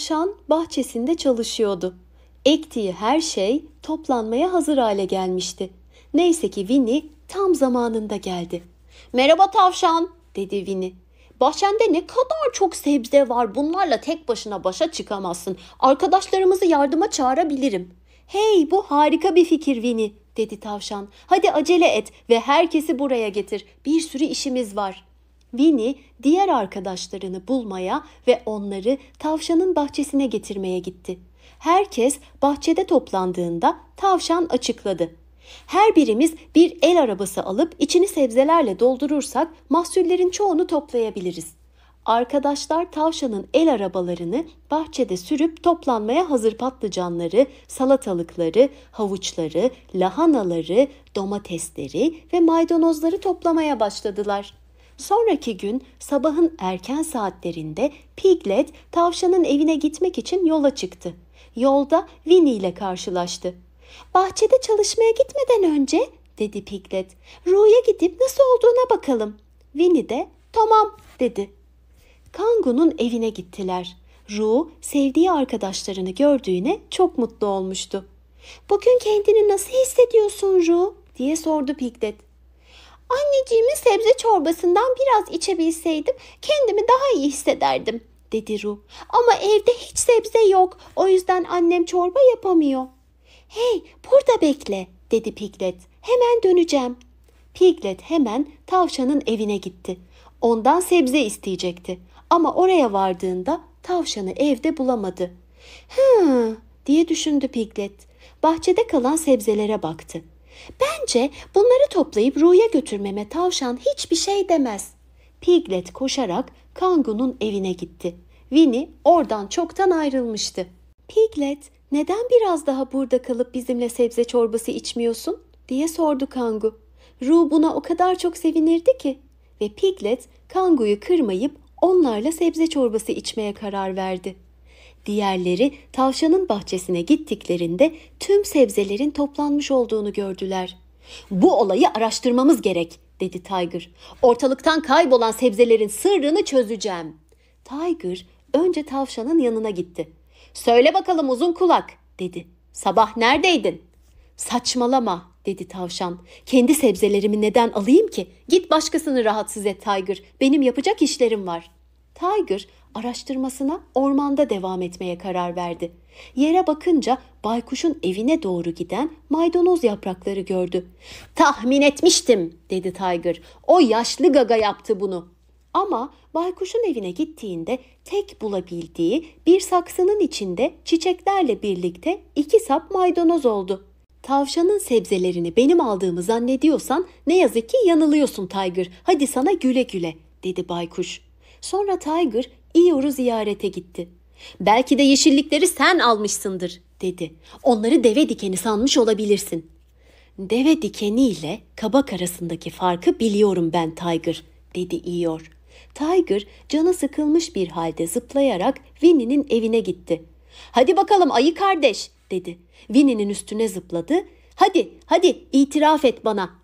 tavşan bahçesinde çalışıyordu. Ektiği her şey toplanmaya hazır hale gelmişti. Neyse ki Winnie tam zamanında geldi. Merhaba tavşan dedi Winnie. Bahçende ne kadar çok sebze var bunlarla tek başına başa çıkamazsın. Arkadaşlarımızı yardıma çağırabilirim. Hey bu harika bir fikir Winnie dedi tavşan. Hadi acele et ve herkesi buraya getir. Bir sürü işimiz var.'' Vini diğer arkadaşlarını bulmaya ve onları tavşanın bahçesine getirmeye gitti. Herkes bahçede toplandığında tavşan açıkladı. Her birimiz bir el arabası alıp içini sebzelerle doldurursak mahsullerin çoğunu toplayabiliriz. Arkadaşlar tavşanın el arabalarını bahçede sürüp toplanmaya hazır patlıcanları, salatalıkları, havuçları, lahanaları, domatesleri ve maydanozları toplamaya başladılar. Sonraki gün sabahın erken saatlerinde Piglet tavşanın evine gitmek için yola çıktı. Yolda Winnie ile karşılaştı. Bahçede çalışmaya gitmeden önce dedi Piglet. Ru'ya gidip nasıl olduğuna bakalım. Winnie de tamam dedi. Kangu'nun evine gittiler. Ru sevdiği arkadaşlarını gördüğüne çok mutlu olmuştu. Bugün kendini nasıl hissediyorsun Ru diye sordu Piglet. Anneciğimin sebze çorbasından biraz içebilseydim kendimi daha iyi hissederdim dedi Ru. Ama evde hiç sebze yok. O yüzden annem çorba yapamıyor. Hey burada bekle dedi Piglet. Hemen döneceğim. Piglet hemen tavşanın evine gitti. Ondan sebze isteyecekti. Ama oraya vardığında tavşanı evde bulamadı. Hı diye düşündü Piglet. Bahçede kalan sebzelere baktı. Bence bunları toplayıp Ru'ya götürmeme tavşan hiçbir şey demez. Piglet koşarak Kangu'nun evine gitti. Winnie oradan çoktan ayrılmıştı. Piglet neden biraz daha burada kalıp bizimle sebze çorbası içmiyorsun diye sordu Kangu. Ru buna o kadar çok sevinirdi ki ve Piglet Kangu'yu kırmayıp onlarla sebze çorbası içmeye karar verdi. Diğerleri tavşanın bahçesine gittiklerinde tüm sebzelerin toplanmış olduğunu gördüler. Bu olayı araştırmamız gerek dedi Tiger. Ortalıktan kaybolan sebzelerin sırrını çözeceğim. Tiger önce tavşanın yanına gitti. Söyle bakalım uzun kulak dedi. Sabah neredeydin? Saçmalama dedi tavşan. Kendi sebzelerimi neden alayım ki? Git başkasını rahatsız et Tiger. Benim yapacak işlerim var. Tiger araştırmasına ormanda devam etmeye karar verdi. Yere bakınca baykuşun evine doğru giden maydanoz yaprakları gördü. "Tahmin etmiştim." dedi Tiger. "O yaşlı gaga yaptı bunu." Ama baykuşun evine gittiğinde tek bulabildiği bir saksının içinde çiçeklerle birlikte iki sap maydanoz oldu. Tavşanın sebzelerini benim aldığımı zannediyorsan ne yazık ki yanılıyorsun Tiger. Hadi sana güle güle dedi baykuş. Sonra Tiger İyor'u ziyarete gitti. Belki de yeşillikleri sen almışsındır dedi. Onları deve dikeni sanmış olabilirsin. Deve dikeni ile kabak arasındaki farkı biliyorum ben Tiger dedi İyor. Tiger canı sıkılmış bir halde zıplayarak Winnie'nin evine gitti. Hadi bakalım ayı kardeş dedi. Winnie'nin üstüne zıpladı. Hadi hadi itiraf et bana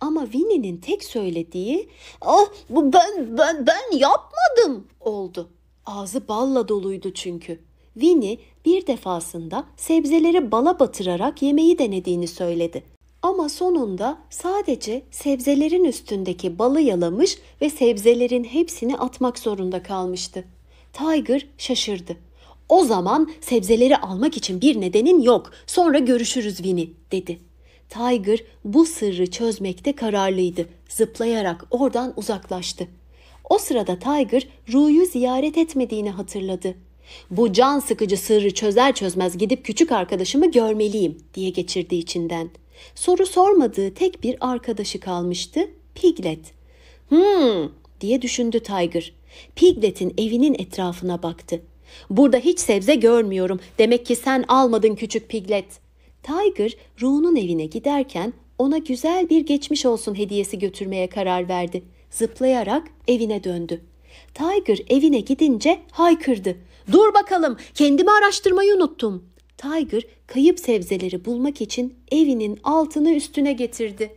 ama Winnie'nin tek söylediği "Ah bu ben ben ben yapmadım." oldu. Ağzı balla doluydu çünkü. Winnie bir defasında sebzeleri bala batırarak yemeği denediğini söyledi. Ama sonunda sadece sebzelerin üstündeki balı yalamış ve sebzelerin hepsini atmak zorunda kalmıştı. Tiger şaşırdı. O zaman sebzeleri almak için bir nedenin yok. Sonra görüşürüz Winnie dedi. Tiger bu sırrı çözmekte kararlıydı. Zıplayarak oradan uzaklaştı. O sırada Tiger Ru'yu ziyaret etmediğini hatırladı. Bu can sıkıcı sırrı çözer çözmez gidip küçük arkadaşımı görmeliyim diye geçirdi içinden. Soru sormadığı tek bir arkadaşı kalmıştı Piglet. Hmm diye düşündü Tiger. Piglet'in evinin etrafına baktı. Burada hiç sebze görmüyorum. Demek ki sen almadın küçük Piglet.'' Tiger, Ru'nun evine giderken ona güzel bir geçmiş olsun hediyesi götürmeye karar verdi. Zıplayarak evine döndü. Tiger evine gidince haykırdı. Dur bakalım kendimi araştırmayı unuttum. Tiger kayıp sebzeleri bulmak için evinin altını üstüne getirdi.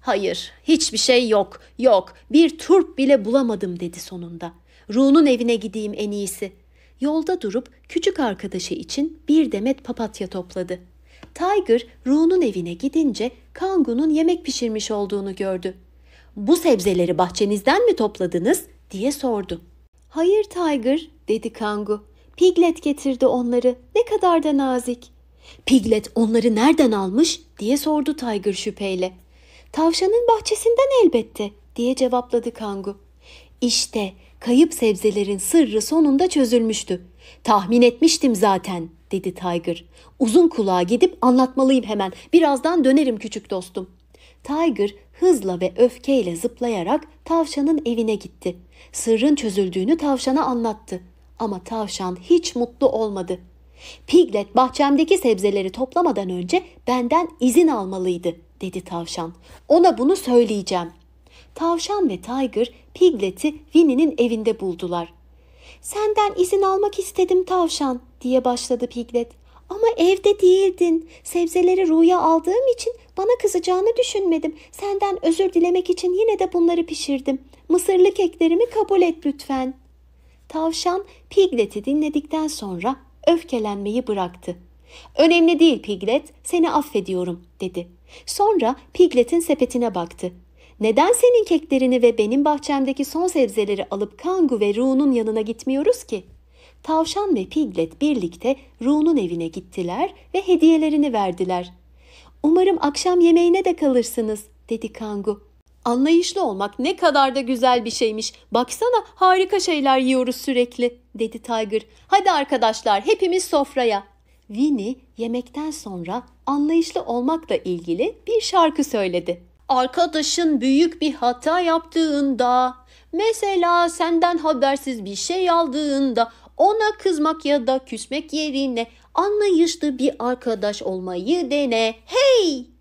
Hayır, hiçbir şey yok, yok. Bir turp bile bulamadım dedi sonunda. Ru'nun evine gideyim en iyisi. Yolda durup küçük arkadaşı için bir demet papatya topladı. Tiger Ru'nun evine gidince Kangu'nun yemek pişirmiş olduğunu gördü. "Bu sebzeleri bahçenizden mi topladınız?" diye sordu. "Hayır Tiger," dedi Kangu. "Piglet getirdi onları. Ne kadar da nazik." "Piglet onları nereden almış?" diye sordu Tiger şüpheyle. "Tavşanın bahçesinden elbette." diye cevapladı Kangu. "İşte Kayıp sebzelerin sırrı sonunda çözülmüştü. Tahmin etmiştim zaten dedi Tiger. Uzun kulağa gidip anlatmalıyım hemen. Birazdan dönerim küçük dostum. Tiger hızla ve öfkeyle zıplayarak tavşanın evine gitti. Sırrın çözüldüğünü tavşana anlattı. Ama tavşan hiç mutlu olmadı. Piglet bahçemdeki sebzeleri toplamadan önce benden izin almalıydı dedi tavşan. Ona bunu söyleyeceğim.'' Tavşan ve Tiger Piglet'i Winnie'nin evinde buldular. Senden izin almak istedim tavşan diye başladı Piglet. Ama evde değildin. Sebzeleri ruya aldığım için bana kızacağını düşünmedim. Senden özür dilemek için yine de bunları pişirdim. Mısırlı keklerimi kabul et lütfen. Tavşan Piglet'i dinledikten sonra öfkelenmeyi bıraktı. Önemli değil Piglet, seni affediyorum dedi. Sonra Piglet'in sepetine baktı. Neden senin keklerini ve benim bahçemdeki son sebzeleri alıp Kangu ve Ru'nun yanına gitmiyoruz ki? Tavşan ve Piglet birlikte Ru'nun evine gittiler ve hediyelerini verdiler. Umarım akşam yemeğine de kalırsınız dedi Kangu. Anlayışlı olmak ne kadar da güzel bir şeymiş. Baksana harika şeyler yiyoruz sürekli dedi Tiger. Hadi arkadaşlar hepimiz sofraya. Winnie yemekten sonra anlayışlı olmakla ilgili bir şarkı söyledi. Arkadaşın büyük bir hata yaptığında, mesela senden habersiz bir şey aldığında ona kızmak ya da küsmek yerine anlayışlı bir arkadaş olmayı dene. Hey!